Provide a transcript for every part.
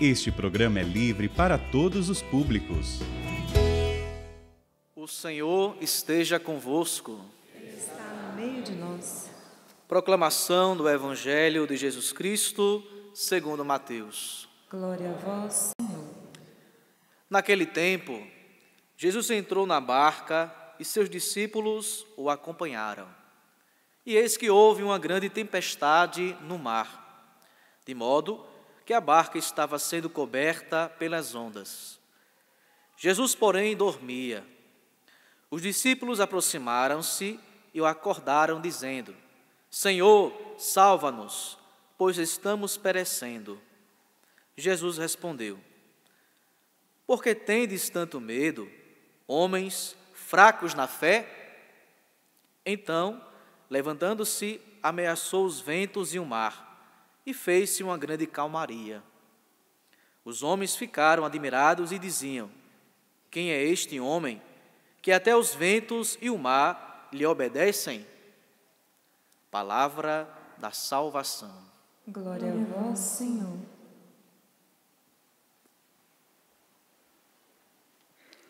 Este programa é livre para todos os públicos. O Senhor esteja convosco. Ele está no meio de nós. Proclamação do Evangelho de Jesus Cristo, segundo Mateus. Glória a vós, Senhor. Naquele tempo, Jesus entrou na barca e seus discípulos o acompanharam. E eis que houve uma grande tempestade no mar, de modo que que a barca estava sendo coberta pelas ondas. Jesus, porém, dormia. Os discípulos aproximaram-se e o acordaram, dizendo: Senhor, salva-nos, pois estamos perecendo. Jesus respondeu: Por que tendes tanto medo, homens fracos na fé? Então, levantando-se, ameaçou os ventos e o mar e fez-se uma grande calmaria. Os homens ficaram admirados e diziam: Quem é este homem que até os ventos e o mar lhe obedecem? Palavra da salvação. Glória a vós, Senhor.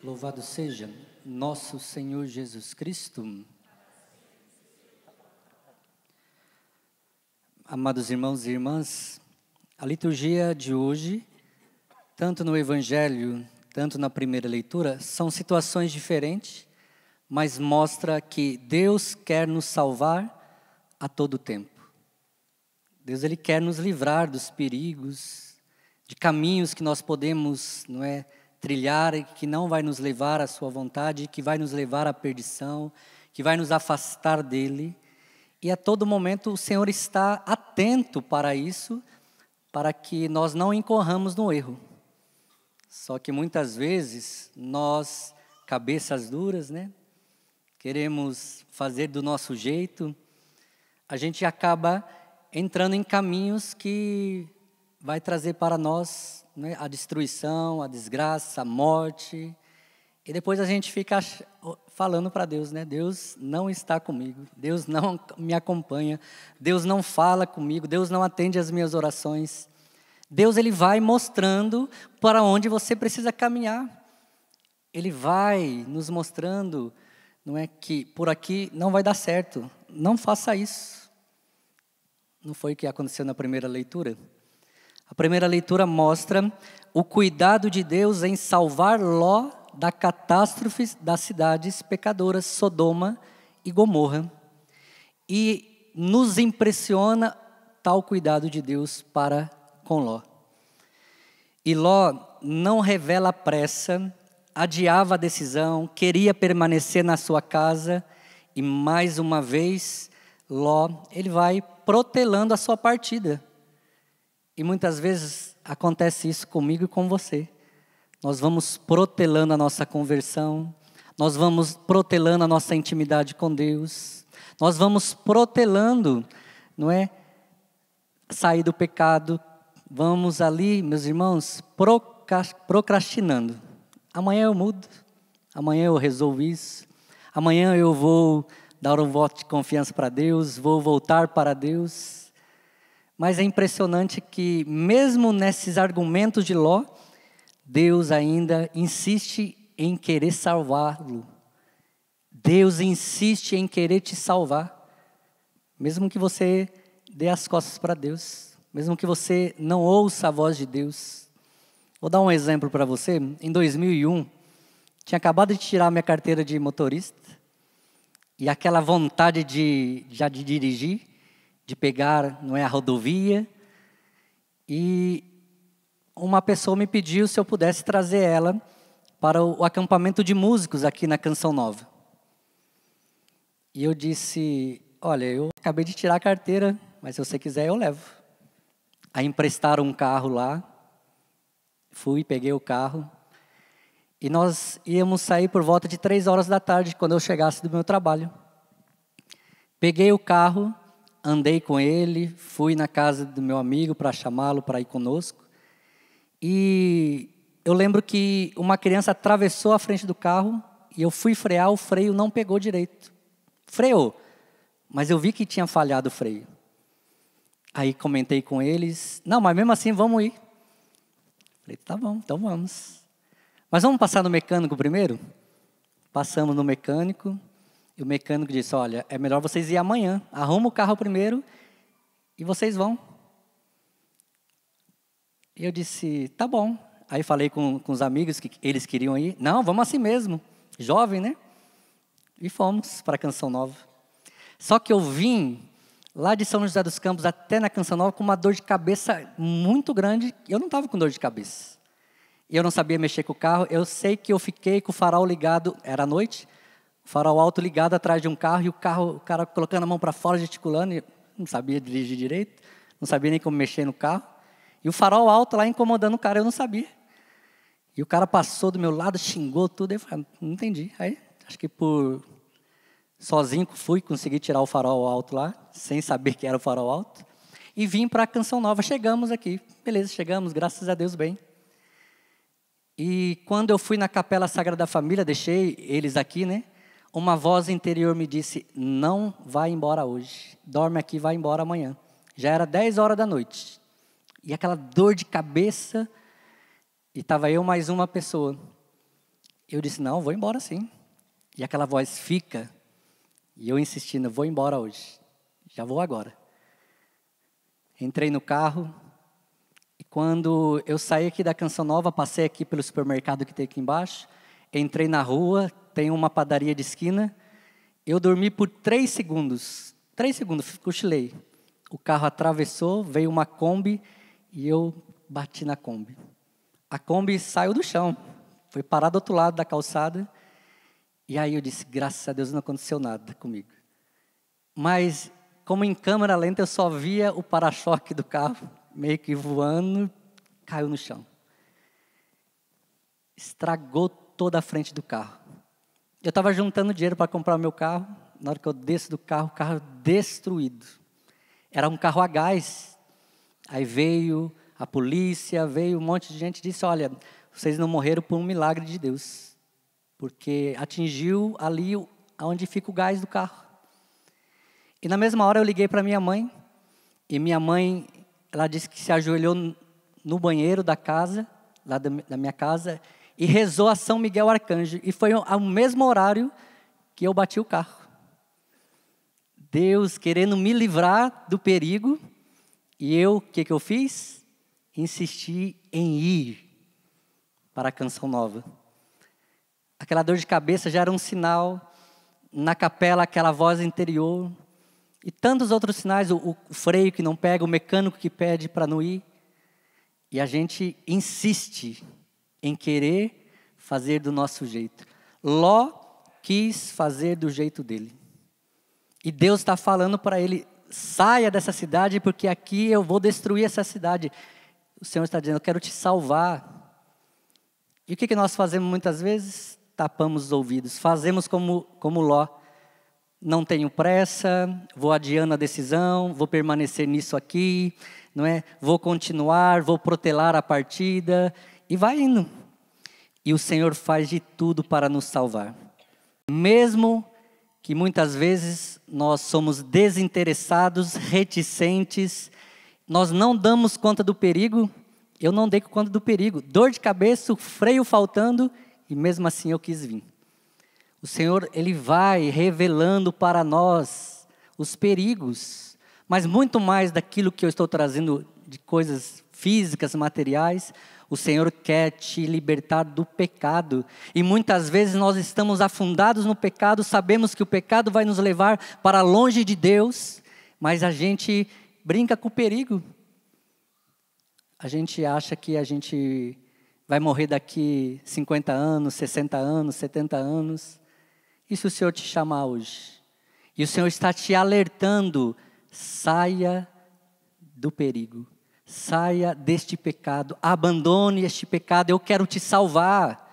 Louvado seja nosso Senhor Jesus Cristo. amados irmãos e irmãs, a liturgia de hoje, tanto no Evangelho, tanto na primeira leitura, são situações diferentes, mas mostra que Deus quer nos salvar a todo tempo. Deus ele quer nos livrar dos perigos, de caminhos que nós podemos, não é, trilhar e que não vai nos levar à sua vontade, que vai nos levar à perdição, que vai nos afastar dele. E a todo momento o Senhor está atento para isso, para que nós não incorramos no erro. Só que muitas vezes nós, cabeças duras, né? Queremos fazer do nosso jeito, a gente acaba entrando em caminhos que vai trazer para nós né, a destruição, a desgraça, a morte, e depois a gente fica falando para Deus, né? Deus não está comigo, Deus não me acompanha, Deus não fala comigo, Deus não atende as minhas orações. Deus ele vai mostrando para onde você precisa caminhar. Ele vai nos mostrando, não é que por aqui não vai dar certo. Não faça isso. Não foi o que aconteceu na primeira leitura? A primeira leitura mostra o cuidado de Deus em salvar Ló da catástrofe das cidades pecadoras Sodoma e Gomorra. E nos impressiona tal cuidado de Deus para com Ló. E Ló não revela pressa, adiava a decisão, queria permanecer na sua casa e mais uma vez Ló, ele vai protelando a sua partida. E muitas vezes acontece isso comigo e com você. Nós vamos protelando a nossa conversão, nós vamos protelando a nossa intimidade com Deus, nós vamos protelando, não é? Sair do pecado, vamos ali, meus irmãos, procrastinando. Amanhã eu mudo, amanhã eu resolvo isso, amanhã eu vou dar um voto de confiança para Deus, vou voltar para Deus. Mas é impressionante que, mesmo nesses argumentos de Ló, Deus ainda insiste em querer salvá-lo. Deus insiste em querer te salvar. Mesmo que você dê as costas para Deus, mesmo que você não ouça a voz de Deus. Vou dar um exemplo para você. Em 2001, tinha acabado de tirar minha carteira de motorista e aquela vontade de já de dirigir, de pegar, não é a rodovia. E uma pessoa me pediu se eu pudesse trazer ela para o acampamento de músicos aqui na Canção Nova. E eu disse: Olha, eu acabei de tirar a carteira, mas se você quiser eu levo. Aí emprestaram um carro lá, fui, peguei o carro. E nós íamos sair por volta de três horas da tarde, quando eu chegasse do meu trabalho. Peguei o carro, andei com ele, fui na casa do meu amigo para chamá-lo para ir conosco. E eu lembro que uma criança atravessou a frente do carro e eu fui frear, o freio não pegou direito. Freou, mas eu vi que tinha falhado o freio. Aí comentei com eles: não, mas mesmo assim vamos ir. Falei: tá bom, então vamos. Mas vamos passar no mecânico primeiro? Passamos no mecânico e o mecânico disse: olha, é melhor vocês ir amanhã, arruma o carro primeiro e vocês vão. E eu disse, tá bom. Aí falei com, com os amigos que eles queriam ir. Não, vamos assim mesmo. Jovem, né? E fomos para a Canção Nova. Só que eu vim lá de São José dos Campos até na Canção Nova com uma dor de cabeça muito grande. Eu não estava com dor de cabeça. E eu não sabia mexer com o carro. Eu sei que eu fiquei com o farol ligado, era noite, o farol alto ligado atrás de um carro e o carro, o cara colocando a mão para fora, gesticulando. E não sabia dirigir direito, não sabia nem como mexer no carro. E o farol alto lá incomodando o cara, eu não sabia. E o cara passou do meu lado, xingou tudo, eu falei, não entendi. Aí, acho que por sozinho fui, consegui tirar o farol alto lá, sem saber que era o farol alto. E vim para a Canção Nova. Chegamos aqui. Beleza, chegamos, graças a Deus, bem. E quando eu fui na Capela Sagrada da Família, deixei eles aqui, né? Uma voz interior me disse: Não vai embora hoje. Dorme aqui, vai embora amanhã. Já era 10 horas da noite. E aquela dor de cabeça. E estava eu mais uma pessoa. Eu disse: Não, vou embora sim. E aquela voz fica. E eu insistindo: Vou embora hoje. Já vou agora. Entrei no carro. E quando eu saí aqui da Canção Nova, passei aqui pelo supermercado que tem aqui embaixo. Entrei na rua, tem uma padaria de esquina. Eu dormi por três segundos. Três segundos, cochilei. O carro atravessou, veio uma Kombi e eu bati na Kombi. A Kombi saiu do chão, foi parar do outro lado da calçada. E aí eu disse: graças a Deus não aconteceu nada comigo. Mas, como em câmera lenta, eu só via o para-choque do carro meio que voando, caiu no chão. Estragou toda a frente do carro. Eu estava juntando dinheiro para comprar o meu carro. Na hora que eu desço do carro, o carro destruído. Era um carro a gás, Aí veio a polícia, veio um monte de gente e disse: Olha, vocês não morreram por um milagre de Deus, porque atingiu ali onde fica o gás do carro. E na mesma hora eu liguei para minha mãe, e minha mãe, ela disse que se ajoelhou no banheiro da casa, lá da minha casa, e rezou a São Miguel Arcanjo. E foi ao mesmo horário que eu bati o carro. Deus querendo me livrar do perigo, e eu, o que, que eu fiz? Insisti em ir para a Canção Nova. Aquela dor de cabeça já era um sinal, na capela, aquela voz interior, e tantos outros sinais, o, o freio que não pega, o mecânico que pede para não ir. E a gente insiste em querer fazer do nosso jeito. Ló quis fazer do jeito dele. E Deus está falando para ele: saia dessa cidade, porque aqui eu vou destruir essa cidade. O Senhor está dizendo, eu quero te salvar. E o que, que nós fazemos muitas vezes? Tapamos os ouvidos, fazemos como, como Ló. Não tenho pressa, vou adiando a decisão, vou permanecer nisso aqui, não é? Vou continuar, vou protelar a partida e vai indo. E o Senhor faz de tudo para nos salvar. Mesmo que muitas vezes nós somos desinteressados, reticentes, nós não damos conta do perigo. Eu não dei conta do perigo. Dor de cabeça, freio faltando, e mesmo assim eu quis vir. O Senhor, Ele vai revelando para nós os perigos, mas muito mais daquilo que eu estou trazendo de coisas físicas, materiais, o Senhor quer te libertar do pecado. E muitas vezes nós estamos afundados no pecado, sabemos que o pecado vai nos levar para longe de Deus, mas a gente brinca com o perigo. A gente acha que a gente vai morrer daqui 50 anos, 60 anos, 70 anos. E se o Senhor te chamar hoje? E o Senhor está te alertando, saia do perigo. Saia deste pecado, abandone este pecado, eu quero te salvar.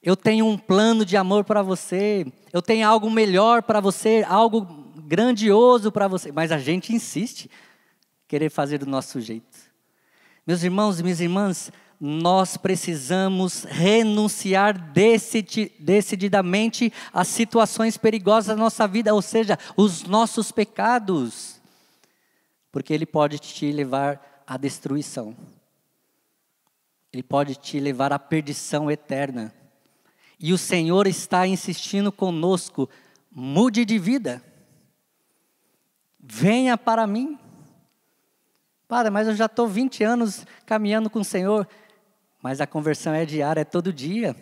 Eu tenho um plano de amor para você, eu tenho algo melhor para você, algo grandioso para você, mas a gente insiste querer fazer do nosso jeito. Meus irmãos e minhas irmãs, nós precisamos renunciar decididamente às situações perigosas da nossa vida, ou seja, os nossos pecados, porque ele pode te levar à destruição. Ele pode te levar à perdição eterna. E o Senhor está insistindo conosco: mude de vida. Venha para mim. Padre, mas eu já estou 20 anos caminhando com o Senhor. Mas a conversão é diária, é todo dia.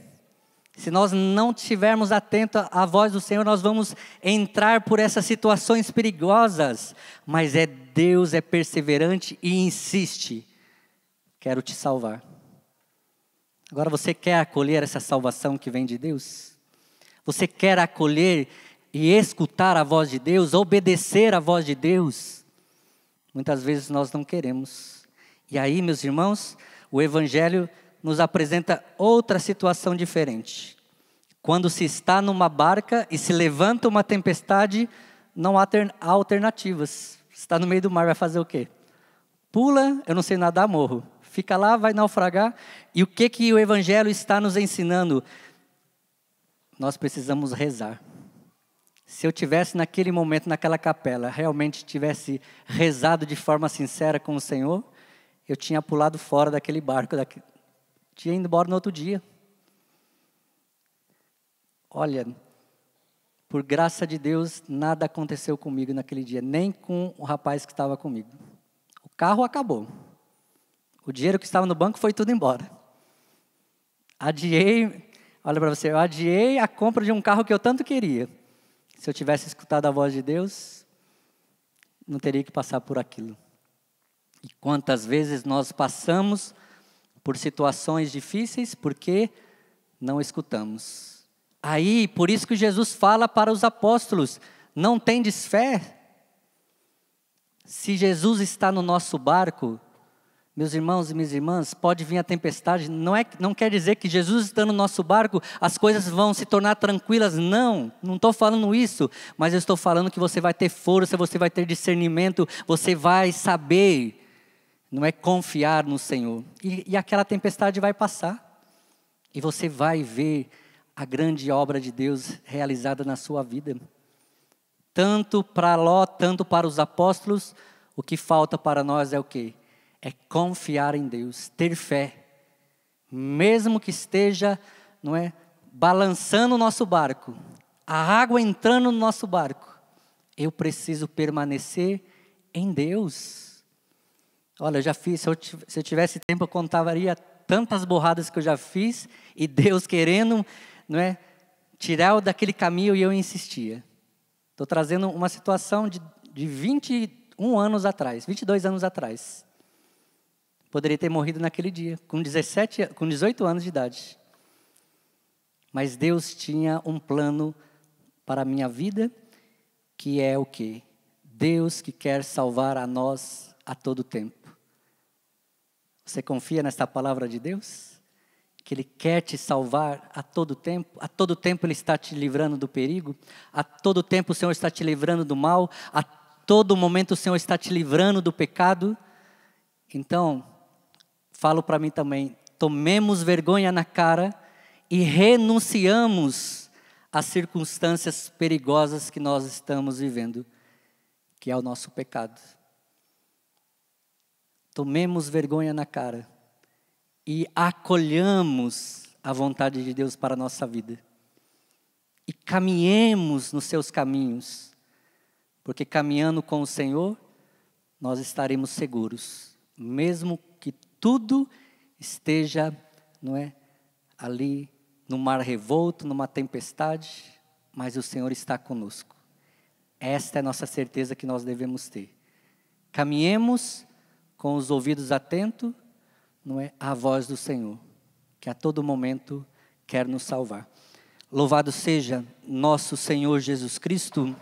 Se nós não tivermos atento à voz do Senhor, nós vamos entrar por essas situações perigosas. Mas é Deus é perseverante e insiste. Quero te salvar. Agora você quer acolher essa salvação que vem de Deus? Você quer acolher e escutar a voz de Deus, obedecer a voz de Deus? Muitas vezes nós não queremos. E aí, meus irmãos, o evangelho nos apresenta outra situação diferente. Quando se está numa barca e se levanta uma tempestade, não há alternativas. Está no meio do mar, vai fazer o quê? Pula, eu não sei nadar, morro. Fica lá, vai naufragar. E o que que o evangelho está nos ensinando? Nós precisamos rezar. Se eu tivesse naquele momento naquela capela, realmente tivesse rezado de forma sincera com o Senhor, eu tinha pulado fora daquele barco, tinha ido embora no outro dia. Olha, por graça de Deus, nada aconteceu comigo naquele dia, nem com o rapaz que estava comigo. O carro acabou. O dinheiro que estava no banco foi tudo embora. Adiei, olha para você, eu adiei a compra de um carro que eu tanto queria. Se eu tivesse escutado a voz de Deus, não teria que passar por aquilo. E quantas vezes nós passamos por situações difíceis, porque não escutamos. Aí, por isso que Jesus fala para os apóstolos: não tendes fé? Se Jesus está no nosso barco, meus irmãos e minhas irmãs, pode vir a tempestade, não, é, não quer dizer que Jesus está no nosso barco, as coisas vão se tornar tranquilas, não, não estou falando isso, mas eu estou falando que você vai ter força, você vai ter discernimento, você vai saber não é confiar no Senhor. E, e aquela tempestade vai passar, e você vai ver a grande obra de Deus realizada na sua vida. Tanto para Ló, tanto para os apóstolos, o que falta para nós é o quê? É confiar em Deus, ter fé. Mesmo que esteja, não é, balançando o nosso barco, a água entrando no nosso barco, eu preciso permanecer em Deus. Olha, eu já fiz, se eu, se eu tivesse tempo, eu contaria tantas borradas que eu já fiz, e Deus querendo não é, tirar daquele caminho, e eu insistia. Estou trazendo uma situação de, de 21 anos atrás, 22 anos atrás. Poderia ter morrido naquele dia, com, 17, com 18 anos de idade. Mas Deus tinha um plano para a minha vida, que é o quê? Deus que quer salvar a nós a todo tempo. Você confia nesta palavra de Deus? Que Ele quer te salvar a todo tempo, a todo tempo Ele está te livrando do perigo, a todo tempo o Senhor está te livrando do mal, a todo momento o Senhor está te livrando do pecado. Então, falo para mim também, tomemos vergonha na cara e renunciamos às circunstâncias perigosas que nós estamos vivendo, que é o nosso pecado tomemos vergonha na cara e acolhamos a vontade de Deus para a nossa vida. E caminhemos nos seus caminhos, porque caminhando com o Senhor, nós estaremos seguros, mesmo que tudo esteja, não é, ali no mar revolto, numa tempestade, mas o Senhor está conosco. Esta é a nossa certeza que nós devemos ter. Caminhemos com os ouvidos atentos, não é a voz do Senhor, que a todo momento quer nos salvar. Louvado seja nosso Senhor Jesus Cristo.